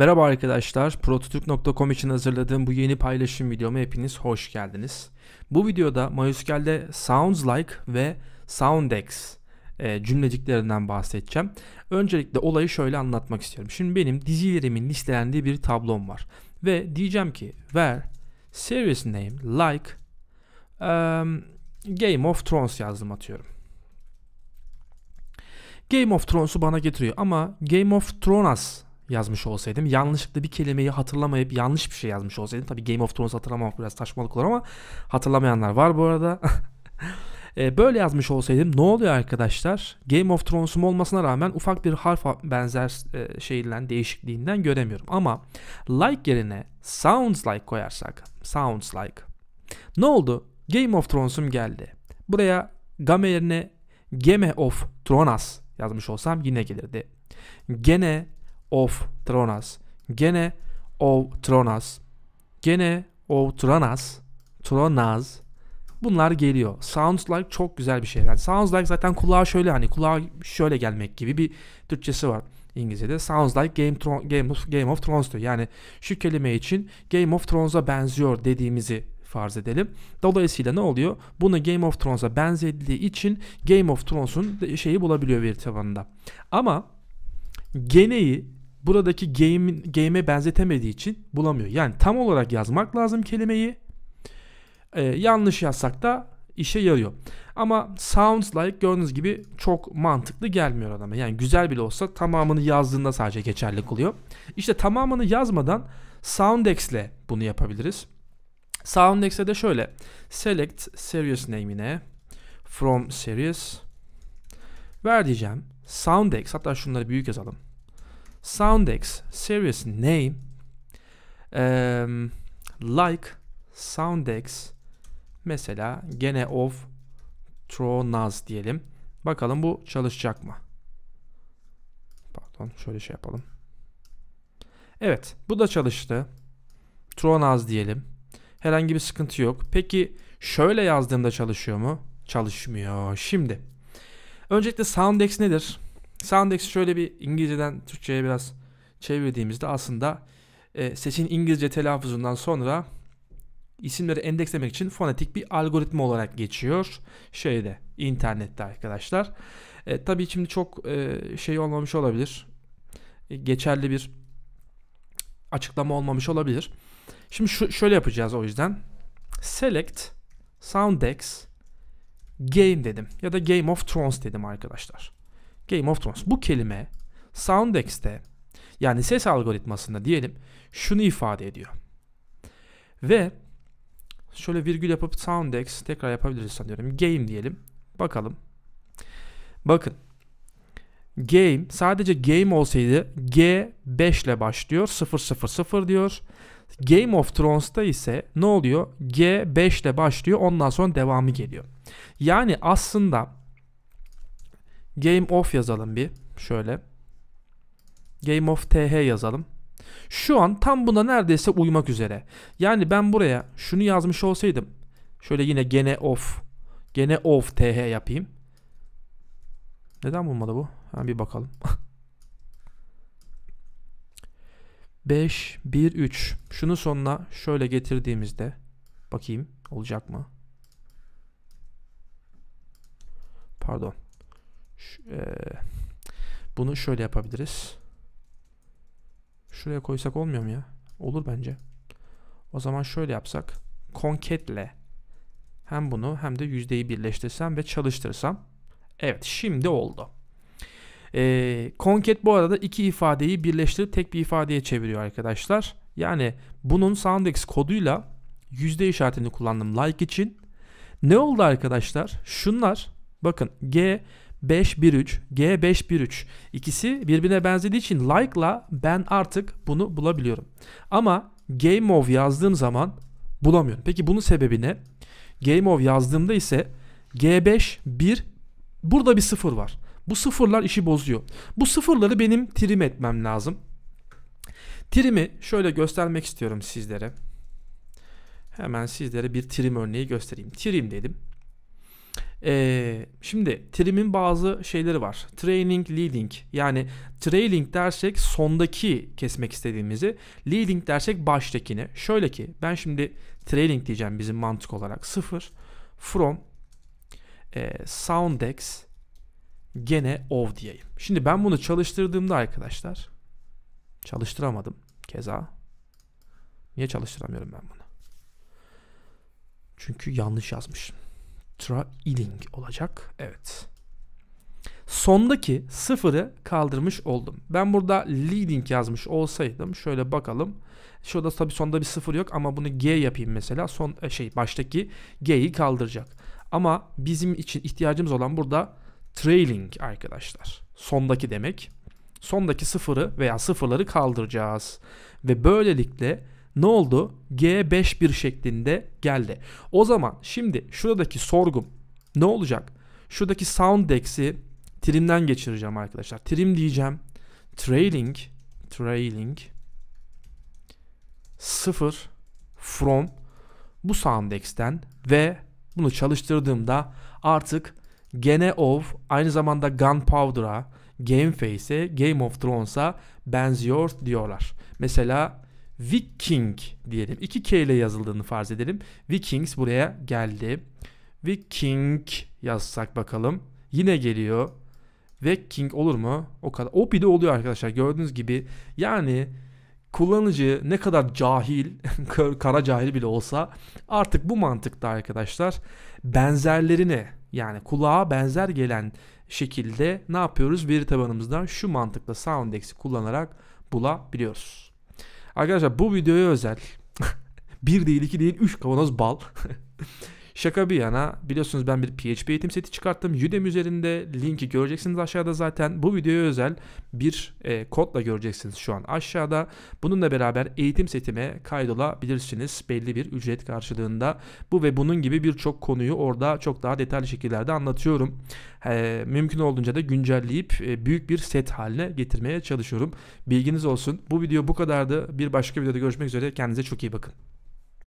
Merhaba arkadaşlar, prototürk.com için hazırladığım bu yeni paylaşım videoma hepiniz hoş geldiniz. Bu videoda MySQL'de Sounds Like ve Soundex e, cümleciklerinden bahsedeceğim. Öncelikle olayı şöyle anlatmak istiyorum. Şimdi benim dizilerimin listelendiği bir tablom var. Ve diyeceğim ki where series name like um, Game of Thrones yazdım atıyorum. Game of Thrones'u bana getiriyor ama Game of Thrones yazmış olsaydım yanlışlıkla bir kelimeyi hatırlamayıp yanlış bir şey yazmış olsaydım tabii Game of Thrones hatırlamamak biraz saçmalık olur ama hatırlamayanlar var bu arada. e, böyle yazmış olsaydım ne oluyor arkadaşlar? Game of Thrones'um olmasına rağmen ufak bir harf benzer e, şeyinden değişikliğinden göremiyorum. Ama like yerine sounds like koyarsak sounds like ne oldu? Game of Thrones'um geldi. Buraya game yerine Game of Thrones yazmış olsam yine gelirdi. Gene of Tronas. Gene of Tronas. Gene of Tronas. Tronas. Bunlar geliyor. Sounds like çok güzel bir şey. Yani sounds like zaten kulağa şöyle hani kulağa şöyle gelmek gibi bir Türkçesi var. İngilizce'de sounds like Game, Game, of, Game of Thrones diyor. Yani şu kelime için Game of Thrones'a benziyor dediğimizi farz edelim. Dolayısıyla ne oluyor? Bunu Game of Thrones'a benzediği için Game of Thrones'un şeyi bulabiliyor veri tabanında. Ama geneyi buradaki game, game'e benzetemediği için bulamıyor. Yani tam olarak yazmak lazım kelimeyi. Ee, yanlış yazsak da işe yarıyor. Ama sounds like gördüğünüz gibi çok mantıklı gelmiyor adama. Yani güzel bile olsa tamamını yazdığında sadece geçerli oluyor. İşte tamamını yazmadan soundexle bunu yapabiliriz. Soundex'e de şöyle select serious name'ine from serious ver diyeceğim. Soundex hatta şunları büyük yazalım. Soundex serious name um, like Soundex mesela gene of Tronaz diyelim. Bakalım bu çalışacak mı? Pardon şöyle şey yapalım. Evet bu da çalıştı. Tronaz diyelim. Herhangi bir sıkıntı yok. Peki şöyle yazdığımda çalışıyor mu? Çalışmıyor. Şimdi öncelikle Soundex nedir? Soundex'i şöyle bir İngilizceden Türkçe'ye biraz çevirdiğimizde aslında e, sesin İngilizce telaffuzundan sonra isimleri endekslemek için fonetik bir algoritma olarak geçiyor şeyde internette arkadaşlar. E, tabii şimdi çok e, şey olmamış olabilir. E, geçerli bir açıklama olmamış olabilir. Şimdi şu, şöyle yapacağız o yüzden. Select Soundex Game dedim ya da Game of Thrones dedim arkadaşlar. Game of Thrones. Bu kelime Soundex'te yani ses algoritmasında diyelim şunu ifade ediyor. Ve şöyle virgül yapıp Soundex tekrar yapabiliriz sanıyorum. Game diyelim. Bakalım. Bakın. Game sadece game olsaydı G 5 ile başlıyor 000 diyor. Game of Thrones'ta ise ne oluyor? G 5 ile başlıyor ondan sonra devamı geliyor. Yani aslında Game of yazalım bir. Şöyle. Game of TH yazalım. Şu an tam buna neredeyse uymak üzere. Yani ben buraya şunu yazmış olsaydım. Şöyle yine gene of. Gene of TH yapayım. Neden bulmadı bu? Ha, bir bakalım. 5, 1, 3. Şunu sonuna şöyle getirdiğimizde bakayım olacak mı? Pardon. Ee, bunu şöyle yapabiliriz. Şuraya koysak olmuyor mu ya? Olur bence. O zaman şöyle yapsak. konketle hem bunu hem de yüzdeyi birleştirsem ve çalıştırsam. Evet şimdi oldu. E, ee, concat bu arada iki ifadeyi birleştirip tek bir ifadeye çeviriyor arkadaşlar. Yani bunun soundex koduyla yüzde işaretini kullandım like için. Ne oldu arkadaşlar? Şunlar bakın G 513, G513 ikisi birbirine benzediği için like'la ben artık bunu bulabiliyorum. Ama game of yazdığım zaman bulamıyorum. Peki bunun sebebi ne? Game of yazdığımda ise g 51 burada bir sıfır var. Bu sıfırlar işi bozuyor. Bu sıfırları benim trim etmem lazım. Trimi şöyle göstermek istiyorum sizlere. Hemen sizlere bir trim örneği göstereyim. Trim dedim. Ee, şimdi trimin bazı şeyleri var. Training, leading. Yani trailing dersek sondaki kesmek istediğimizi, leading dersek baştakini. Şöyle ki ben şimdi trailing diyeceğim bizim mantık olarak. sıfır from e, soundex gene of diyeyim. Şimdi ben bunu çalıştırdığımda arkadaşlar çalıştıramadım keza. Niye çalıştıramıyorum ben bunu? Çünkü yanlış yazmışım trailing olacak. Evet. Sondaki sıfırı kaldırmış oldum. Ben burada leading yazmış olsaydım şöyle bakalım. Şurada tabii sonda bir sıfır yok ama bunu G yapayım mesela. Son e, şey baştaki G'yi kaldıracak. Ama bizim için ihtiyacımız olan burada trailing arkadaşlar. Sondaki demek. Sondaki sıfırı veya sıfırları kaldıracağız. Ve böylelikle ne oldu? g 5 bir şeklinde geldi. O zaman şimdi şuradaki sorgum ne olacak? Şuradaki sound dex'i trimden geçireceğim arkadaşlar. Trim diyeceğim. Trailing trailing 0 from bu sound dex'ten ve bunu çalıştırdığımda artık gene of aynı zamanda Gunpowder'a Game Face'e Game of Thrones'a benziyor diyorlar. Mesela Viking diyelim. 2K ile yazıldığını farz edelim. Vikings buraya geldi. Viking yazsak bakalım. Yine geliyor. Viking olur mu? O kadar. O bir de oluyor arkadaşlar. Gördüğünüz gibi yani kullanıcı ne kadar cahil, kara cahil bile olsa artık bu mantıkta arkadaşlar benzerlerini yani kulağa benzer gelen şekilde ne yapıyoruz? Veri tabanımızdan şu mantıkla Soundex'i kullanarak bulabiliyoruz. Arkadaşlar bu videoya özel bir değil iki değil üç kavanoz bal Şaka bir yana biliyorsunuz ben bir PHP eğitim seti çıkarttım. Udemy üzerinde linki göreceksiniz aşağıda zaten. Bu videoya özel bir e, kodla göreceksiniz şu an aşağıda. Bununla beraber eğitim setime kaydolabilirsiniz. Belli bir ücret karşılığında. Bu ve bunun gibi birçok konuyu orada çok daha detaylı şekillerde anlatıyorum. E, mümkün olduğunca da güncelleyip e, büyük bir set haline getirmeye çalışıyorum. Bilginiz olsun. Bu video bu kadardı. Bir başka videoda görüşmek üzere. Kendinize çok iyi bakın.